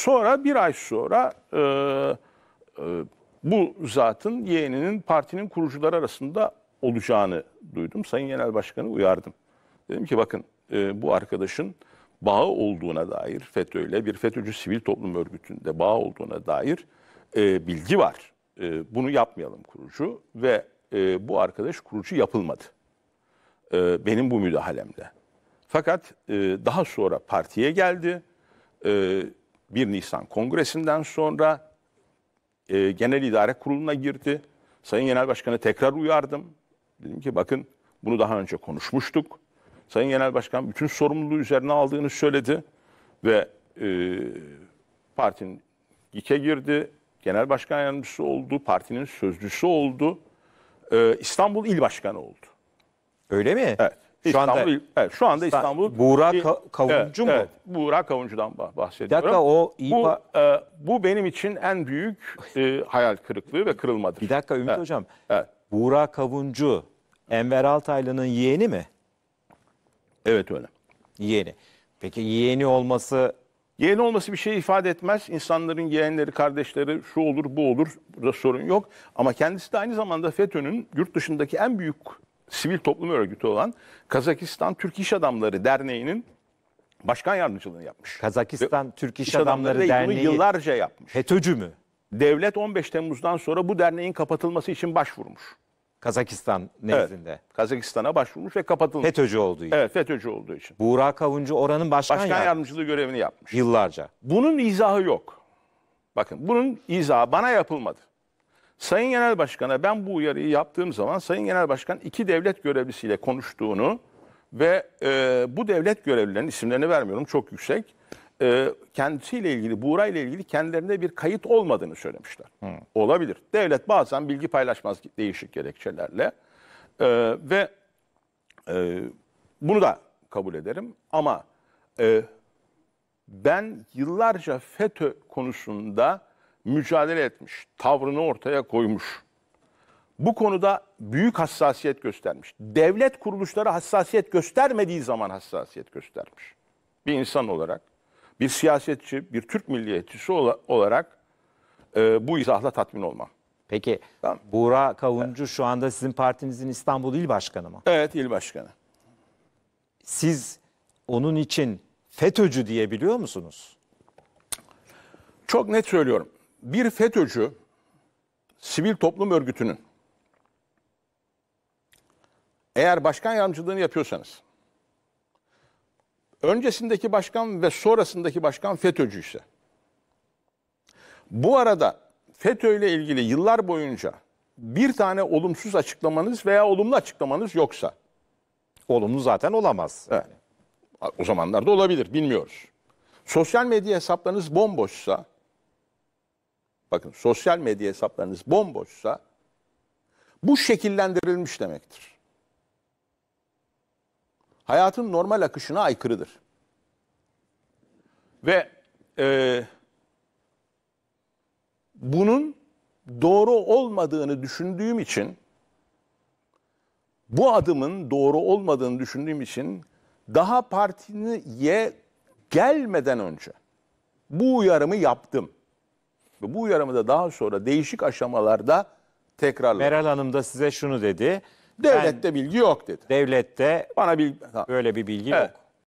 Sonra bir ay sonra e, e, bu zatın yeğeninin partinin kurucuları arasında olacağını duydum. Sayın Genel Başkan'ı uyardım. Dedim ki bakın e, bu arkadaşın bağı olduğuna dair FETÖ'yle bir FETÖ'cü sivil toplum örgütünde bağı olduğuna dair e, bilgi var. E, bunu yapmayalım kurucu ve e, bu arkadaş kurucu yapılmadı. E, benim bu müdahalemle. Fakat e, daha sonra partiye geldi. E, 1 Nisan kongresinden sonra e, Genel İdare Kurulu'na girdi. Sayın Genel Başkan'ı tekrar uyardım. Dedim ki bakın bunu daha önce konuşmuştuk. Sayın Genel Başkan bütün sorumluluğu üzerine aldığını söyledi ve e, partinin GİK'e girdi. Genel Başkan Yardımcısı oldu, partinin sözcüsü oldu. E, İstanbul İl Başkanı oldu. Öyle mi? Evet. Şu İstanbul, anda, evet, şu anda İstanbul... Buğra Ka- Kavuncu evet, mu? Evet, Buğra Kavuncu'dan bahsediyorum. dakika o... İyi bu, e, bu benim için en büyük e, hayal kırıklığı ve kırılmadır. Bir dakika Ümit evet, Hocam. Evet. Buğra Kavuncu, Enver Altaylı'nın yeğeni mi? Evet öyle. Yeğeni. Peki yeğeni olması... Yeğeni olması bir şey ifade etmez. İnsanların yeğenleri, kardeşleri şu olur, bu olur, burada sorun yok. Ama kendisi de aynı zamanda FETÖ'nün yurt dışındaki en büyük sivil toplum örgütü olan Kazakistan Türk İş Adamları Derneği'nin başkan yardımcılığını yapmış. Kazakistan Ve Türk İş, İş Adamları, Adamları Derneği bunu yıllarca yapmış. FETÖ'cü mü? Devlet 15 Temmuz'dan sonra bu derneğin kapatılması için başvurmuş. Kazakistan nezdinde. Evet, Kazakistan'a başvurmuş ve kapatılmış. FETÖ'cü olduğu için. Evet FETÖ'cü olduğu için. Buğra Kavuncu oranın başkan, başkan yardımcılığı, yardımcılığı görevini yapmış. Yıllarca. Bunun izahı yok. Bakın bunun izahı bana yapılmadı. Sayın Genel Başkan'a ben bu uyarıyı yaptığım zaman Sayın Genel Başkan iki devlet görevlisiyle konuştuğunu ve e, bu devlet görevlilerinin isimlerini vermiyorum çok yüksek e, kendisiyle ilgili Buğra ile ilgili kendilerinde bir kayıt olmadığını söylemişler. Hı. Olabilir. Devlet bazen bilgi paylaşmaz değişik gerekçelerle e, ve e, bunu da kabul ederim ama e, ben yıllarca FETÖ konusunda mücadele etmiş, tavrını ortaya koymuş. Bu konuda büyük hassasiyet göstermiş. Devlet kuruluşları hassasiyet göstermediği zaman hassasiyet göstermiş. Bir insan olarak, bir siyasetçi, bir Türk milliyetçisi olarak e, bu izahla tatmin olmam. Peki tamam. Buğra Kavuncu evet. şu anda sizin partinizin İstanbul İl Başkanı mı? Evet İl Başkanı. Siz onun için FETÖ'cü diyebiliyor musunuz? Çok net söylüyorum bir FETÖ'cü sivil toplum örgütünün eğer başkan yardımcılığını yapıyorsanız öncesindeki başkan ve sonrasındaki başkan FETÖ'cü ise bu arada FETÖ ile ilgili yıllar boyunca bir tane olumsuz açıklamanız veya olumlu açıklamanız yoksa Olumlu zaten olamaz. Evet. O zamanlarda olabilir, bilmiyoruz. Sosyal medya hesaplarınız bomboşsa bakın sosyal medya hesaplarınız bomboşsa bu şekillendirilmiş demektir. Hayatın normal akışına aykırıdır. Ve e, bunun doğru olmadığını düşündüğüm için, bu adımın doğru olmadığını düşündüğüm için daha partiye gelmeden önce bu uyarımı yaptım. Ve bu uyarımı da daha sonra değişik aşamalarda tekrarladı. Meral Hanım da size şunu dedi. Devlette ben, bilgi yok dedi. Devlette Bana bilgi, böyle bir bilgi evet. yok.